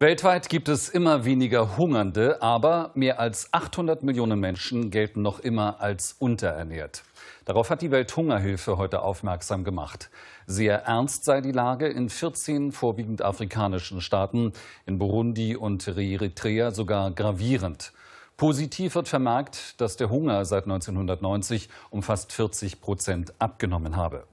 Weltweit gibt es immer weniger Hungernde, aber mehr als 800 Millionen Menschen gelten noch immer als unterernährt. Darauf hat die Welthungerhilfe heute aufmerksam gemacht. Sehr ernst sei die Lage in 14 vorwiegend afrikanischen Staaten, in Burundi und Eritrea sogar gravierend. Positiv wird vermerkt, dass der Hunger seit 1990 um fast 40 Prozent abgenommen habe.